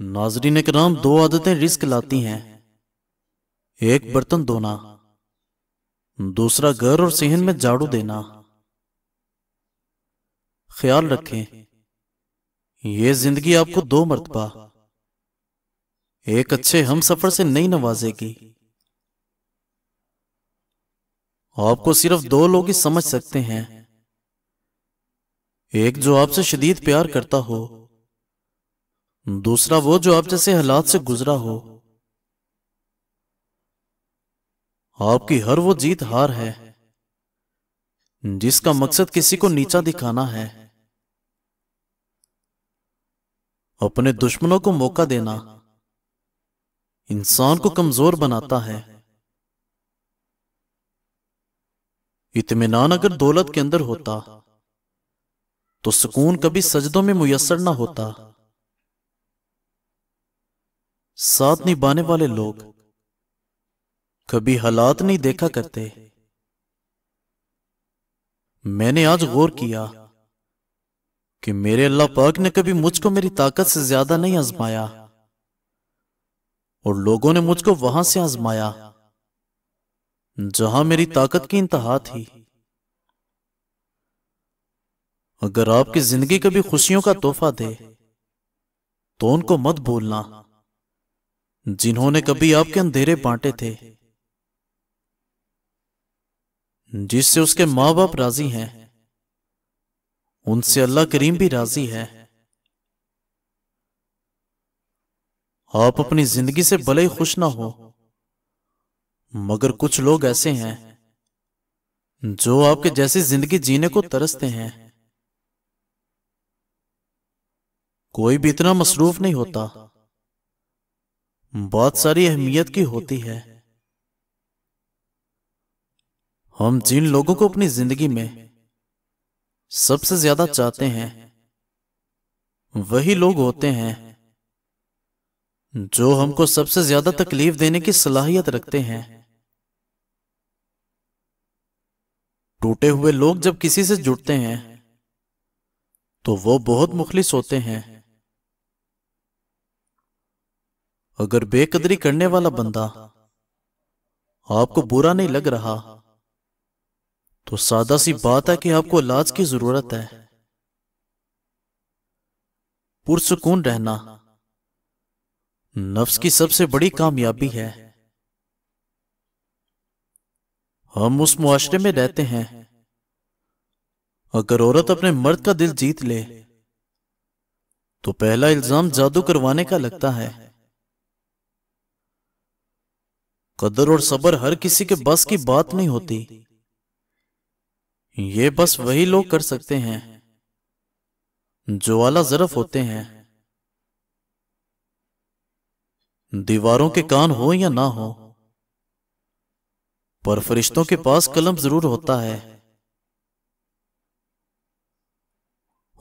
नाजरीन कराम दो आदतें रिस्क लाती हैं एक बर्तन धोना दूसरा घर और सहन में झाड़ू देना ख्याल रखें यह जिंदगी आपको दो मरतबा एक अच्छे हम सफर से नहीं नवाजेगी आपको सिर्फ दो लोग ही समझ सकते हैं एक जो आपसे शदीद प्यार करता हो दूसरा वो जो आप जैसे हालात से गुजरा हो आपकी हर वो जीत हार है जिसका मकसद किसी को नीचा दिखाना है अपने दुश्मनों को मौका देना इंसान को कमजोर बनाता है इतमान अगर दौलत के अंदर होता तो सुकून कभी सजदों में मुयसर ना होता साथ निभाने वाले लोग कभी हालात नहीं देखा करते मैंने आज गौर किया कि मेरे अल्लाह पाक ने कभी मुझको मेरी ताकत से ज्यादा नहीं आजमाया और लोगों ने मुझको वहां से आजमाया जहां मेरी ताकत की इंतहा थी अगर आपकी जिंदगी कभी खुशियों का तोहफा दे तो उनको मत भूलना जिन्होंने कभी आपके अंधेरे बांटे थे जिससे उसके मां बाप राजी हैं उनसे अल्लाह करीम भी राजी है आप अपनी जिंदगी से भले ही खुश ना हो मगर कुछ लोग ऐसे हैं जो आपके जैसी जिंदगी जीने को तरसते हैं कोई भी इतना मसरूफ नहीं होता बहुत सारी अहमियत की होती है हम जिन लोगों को अपनी जिंदगी में सबसे ज्यादा चाहते हैं वही लोग होते हैं जो हमको सबसे ज्यादा तकलीफ देने की सलाहियत रखते हैं टूटे हुए लोग जब किसी से जुड़ते हैं तो वो बहुत मुखलिस होते हैं अगर बेकदरी करने वाला बंदा आपको बुरा नहीं लग रहा तो सादा सी बात है कि आपको इलाज की जरूरत है पुरसकून रहना नफ्स की सबसे बड़ी कामयाबी है हम उस मुआशरे में रहते हैं अगर औरत अपने मर्द का दिल जीत ले तो पहला इल्जाम जादू करवाने का लगता है कदर और सबर हर किसी के बस की बात नहीं होती ये बस वही लोग कर सकते हैं जो आला जरफ होते हैं दीवारों के कान हो या ना हो पर फरिश्तों के पास कलम जरूर होता है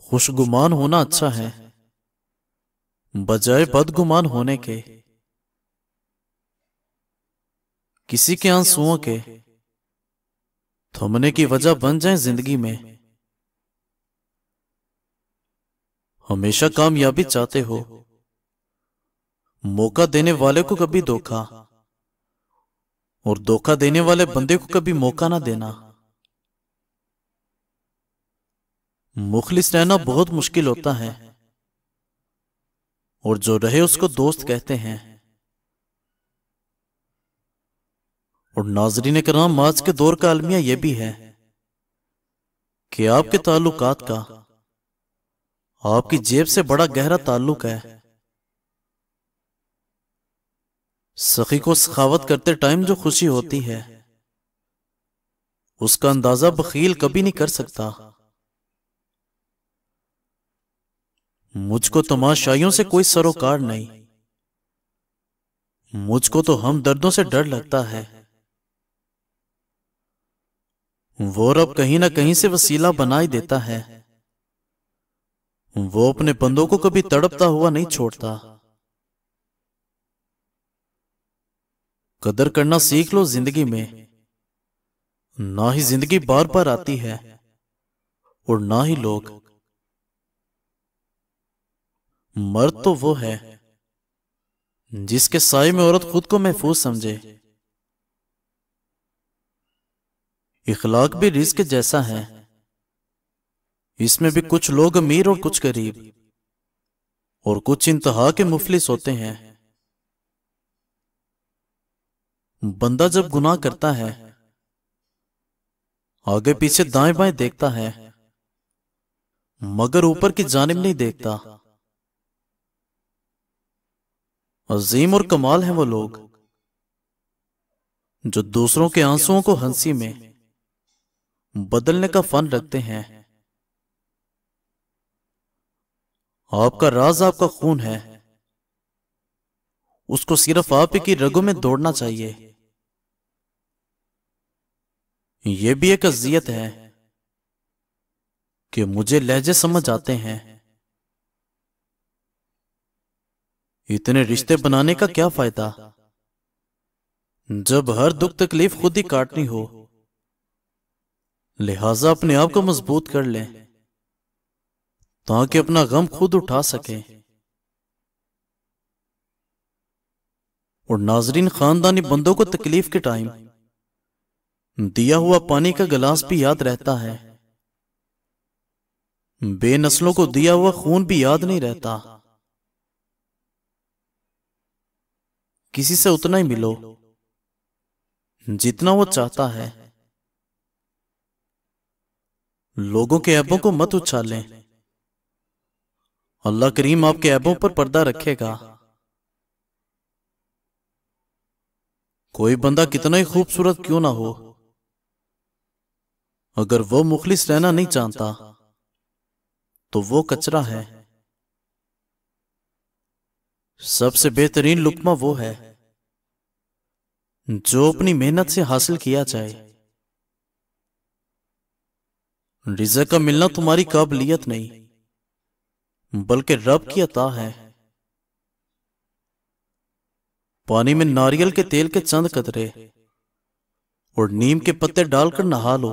खुशगुमान होना अच्छा है बजाय बदगुमान होने के किसी के आंसुओं के थमने की वजह बन जाए जिंदगी में हमेशा कामयाबी चाहते हो मौका देने वाले को कभी धोखा और धोखा देने वाले बंदे को कभी मौका ना देना मुखलिस रहना बहुत मुश्किल होता है और जो रहे उसको दोस्त कहते हैं और नाजरीन कराम आज के दौर का अलमिया यह भी है कि आपके ताल्लुकात का आपकी जेब से बड़ा गहरा ताल्लुक है सखी को सखावत करते टाइम जो खुशी होती है उसका अंदाजा बखील कभी नहीं कर सकता मुझको तमाशाइयों से कोई सरोकार नहीं मुझको तो हम दर्दों से डर लगता है वो रब कहीं ना कहीं से वसीला बना ही देता है वो अपने बंदों को कभी तड़पता हुआ नहीं छोड़ता कदर करना सीख लो जिंदगी में ना ही जिंदगी बार बार आती है और ना ही लोग मर्द तो वो है जिसके साय में औरत खुद को महफूज समझे इखलाक भी रिस्क जैसा है इसमें भी कुछ लोग अमीर और कुछ गरीब और कुछ इंतहा के मुफलिस होते हैं बंदा जब गुनाह करता है आगे पीछे दाएं बाएं देखता है मगर ऊपर की जानब नहीं देखता अजीम और कमाल है वो लोग जो दूसरों के आंसुओं को हंसी में बदलने का फन रखते हैं आपका राज आपका खून है उसको सिर्फ आप ही की रगों में दौड़ना चाहिए यह भी एक अजियत है कि मुझे लहजे समझ आते हैं इतने रिश्ते बनाने का क्या फायदा जब हर दुख तकलीफ खुद ही काटनी हो लिहाजा अपने आप को मजबूत कर लें ताकि अपना गम खुद उठा सकें और नाजरीन खानदानी बंदों को तकलीफ के टाइम दिया हुआ पानी का गिलास भी याद रहता है बेनस्लों को दिया हुआ खून भी याद नहीं रहता किसी से उतना ही मिलो जितना वो चाहता है लोगों के ऐबों को मत उछालें अल्लाह करीम आपके ऐबों पर पर्दा रखेगा कोई बंदा कितना ही खूबसूरत क्यों ना हो अगर वो मुखलिस रहना नहीं चाहता तो वो कचरा है सबसे बेहतरीन लुकमा वो है जो अपनी मेहनत से हासिल किया जाए रिजक का मिलना तुम्हारी काबिलियत नहीं बल्कि रब की अता है पानी में नारियल के तेल के चंद कतरे और नीम के पत्ते डालकर नहा लो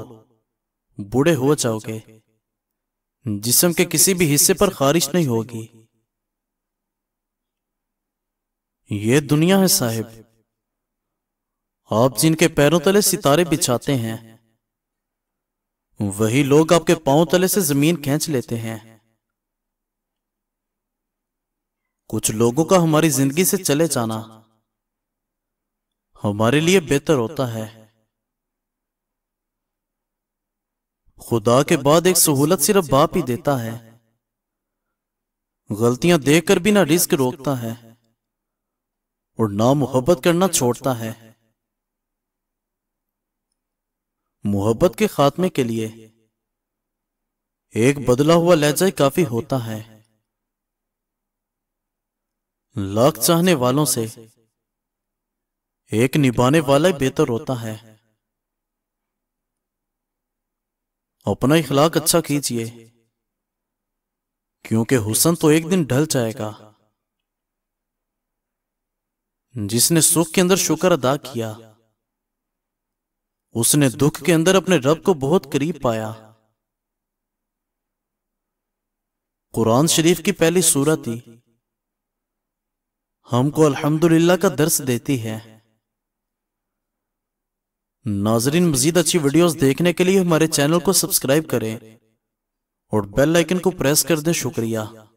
बूढ़े हो जाओगे जिसम के किसी भी हिस्से पर खारिश नहीं होगी ये दुनिया है साहिब आप जिनके पैरों तले सितारे बिछाते हैं वही लोग आपके पांव तले से जमीन खींच लेते हैं कुछ लोगों का हमारी जिंदगी से चले जाना हमारे लिए बेहतर होता है खुदा के बाद एक सहूलत सिर्फ बाप ही देता है गलतियां देखकर भी ना रिस्क रोकता है और ना मोहब्बत करना छोड़ता है मोहब्बत के खात्मे के लिए एक बदला हुआ लहजा काफी होता है लाख चाहने वालों से एक निभाने वाला बेहतर होता है अपना इखलाक अच्छा कीजिए क्योंकि हुसन तो एक दिन ढल जाएगा जिसने सुख के अंदर शुक्र अदा किया उसने दुख के अंदर अपने रब को बहुत करीब पाया कुरान शरीफ की पहली सूरत ही हमको अल्हम्दुलिल्लाह का दर्श देती है नाजरीन मजीद अच्छी वीडियोस देखने के लिए हमारे चैनल को सब्सक्राइब करें और बेल आइकन को प्रेस कर दें शुक्रिया